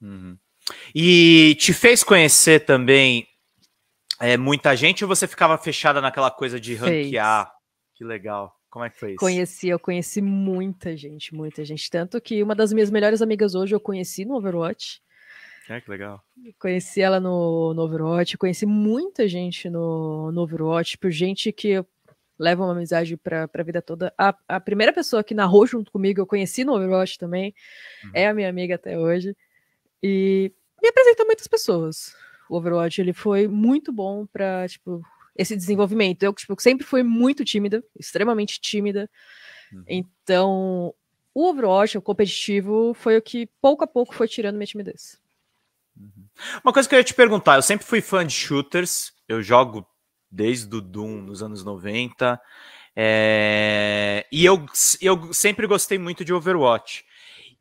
Uhum. E te fez conhecer também é, muita gente ou você ficava fechada naquela coisa de ranquear? Fez. Que legal. Como é que foi isso? Conheci, eu conheci muita gente, muita gente. Tanto que uma das minhas melhores amigas hoje eu conheci no Overwatch. É, que legal. Conheci ela no, no Overwatch, conheci muita gente no, no Overwatch, por gente que leva uma amizade para a vida toda. A, a primeira pessoa que narrou junto comigo, eu conheci no Overwatch também, uhum. é a minha amiga até hoje. E me apresentou muitas pessoas. O Overwatch ele foi muito bom para tipo esse desenvolvimento. Eu tipo, sempre fui muito tímida, extremamente tímida. Uhum. Então, o Overwatch, o competitivo, foi o que pouco a pouco foi tirando minha timidez. Uhum. Uma coisa que eu ia te perguntar, eu sempre fui fã de shooters, eu jogo desde o Doom nos anos 90, é... Eh, e eu, eu sempre gostei muito de Overwatch.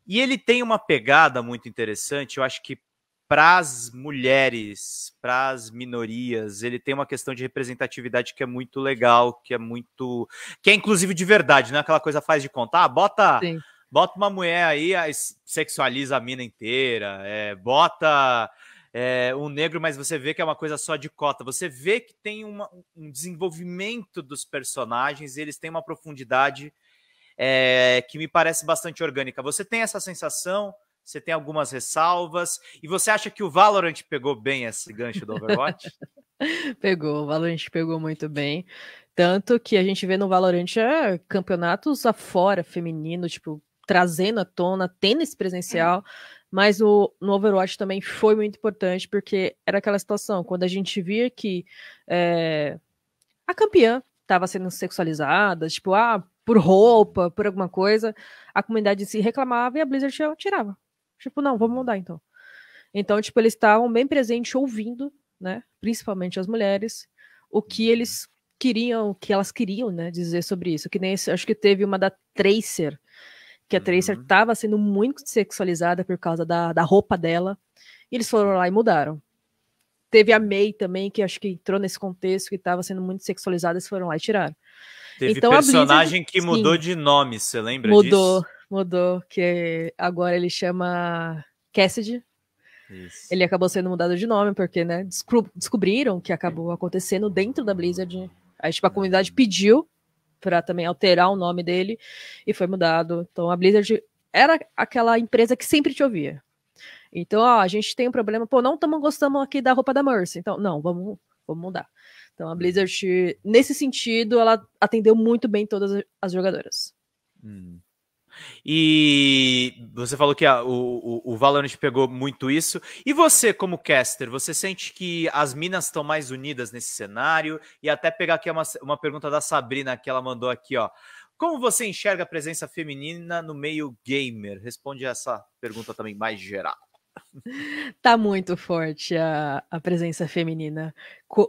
E ele tem uma pegada muito interessante, eu acho que para as mulheres, para as minorias, ele tem uma questão de representatividade que é muito legal, que é muito. que é inclusive de verdade, não é aquela coisa faz de contar, ah, bota. Sim. Bota uma mulher aí, sexualiza a mina inteira, é, bota é, um negro, mas você vê que é uma coisa só de cota. Você vê que tem uma, um desenvolvimento dos personagens, eles têm uma profundidade é, que me parece bastante orgânica. Você tem essa sensação? Você tem algumas ressalvas? E você acha que o Valorant pegou bem esse gancho do Overwatch? pegou, o Valorant pegou muito bem. Tanto que a gente vê no Valorant é, campeonatos afora, feminino, tipo, trazendo à tona tênis presencial. Mas o, no Overwatch também foi muito importante, porque era aquela situação, quando a gente via que é, a campeã estava sendo sexualizada, tipo, ah, por roupa, por alguma coisa, a comunidade se reclamava e a Blizzard tirava. Tipo, não, vamos mudar então. Então, tipo, eles estavam bem presentes ouvindo, né, principalmente as mulheres, o que uhum. eles queriam, o que elas queriam, né, dizer sobre isso. Que nem esse, acho que teve uma da Tracer, que a uhum. Tracer estava sendo muito sexualizada por causa da, da roupa dela, e eles foram lá e mudaram. Teve a May também, que acho que entrou nesse contexto, que estava sendo muito sexualizada, eles foram lá e tiraram. Teve então, personagem Blizzard, que mudou sim, de nome, você lembra mudou, disso? Mudou, mudou, que agora ele chama Cassidy. Isso. Ele acabou sendo mudado de nome, porque, né, descobriram que acabou acontecendo dentro da Blizzard. Aí, tipo, a uhum. comunidade pediu para também alterar o nome dele e foi mudado. Então, a Blizzard era aquela empresa que sempre te ouvia. Então, ó, a gente tem um problema, pô, não estamos gostando aqui da roupa da Mercy. Então, não, vamos, vamos mudar. Então a Blizzard, nesse sentido, ela atendeu muito bem todas as jogadoras. Hum. E você falou que a, o, o, Valorant pegou muito isso. E você, como caster, você sente que as minas estão mais unidas nesse cenário? E até pegar aqui uma, uma pergunta da Sabrina que ela mandou aqui, ó. Como você enxerga a presença feminina no meio gamer? Responde essa pergunta também mais geral tá muito forte a, a presença feminina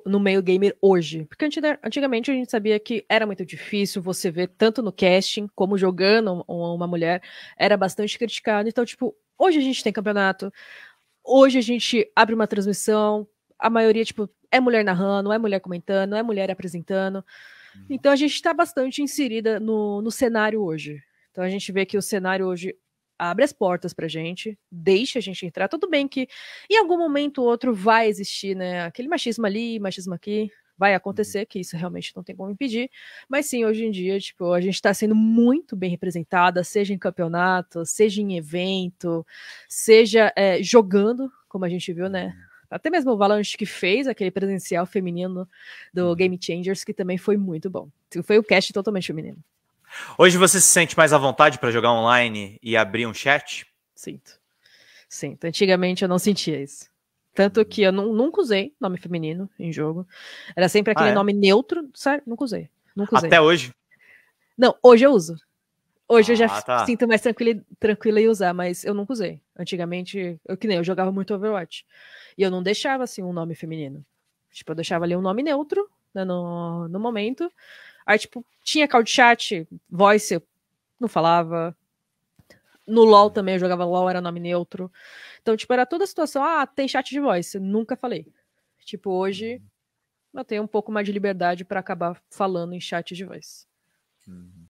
no meio gamer hoje. Porque antigamente a gente sabia que era muito difícil você ver tanto no casting como jogando uma mulher, era bastante criticado. Então, tipo, hoje a gente tem campeonato, hoje a gente abre uma transmissão, a maioria, tipo, é mulher narrando, é mulher comentando, é mulher apresentando. Uhum. Então a gente está bastante inserida no, no cenário hoje. Então a gente vê que o cenário hoje abre as portas pra gente, deixa a gente entrar. Tudo bem que em algum momento ou outro vai existir, né? Aquele machismo ali, machismo aqui, vai acontecer, que isso realmente não tem como impedir. Mas sim, hoje em dia, tipo, a gente está sendo muito bem representada, seja em campeonato, seja em evento, seja é, jogando, como a gente viu, né? Uhum. Até mesmo o Valorant que fez aquele presencial feminino do uhum. Game Changers, que também foi muito bom. Foi o cast totalmente feminino. Hoje você se sente mais à vontade para jogar online e abrir um chat? Sinto. Sinto. Antigamente eu não sentia isso. Tanto que eu nunca usei nome feminino em jogo. Era sempre aquele ah, é? nome neutro, sabe? Nunca usei. Nunca usei. Até hoje? Não, hoje eu uso. Hoje ah, eu já ah, tá. sinto mais tranquila, tranquila em usar, mas eu nunca usei. Antigamente, eu que nem eu jogava muito Overwatch. E eu não deixava assim um nome feminino. Tipo, eu deixava ali um nome neutro né, no, no momento. Aí, tipo, tinha call de chat, voice, eu não falava. No LOL também, eu jogava LOL, era nome neutro. Então, tipo, era toda a situação, ah, tem chat de voice, nunca falei. Tipo, hoje uhum. eu tenho um pouco mais de liberdade para acabar falando em chat de voice. Uhum.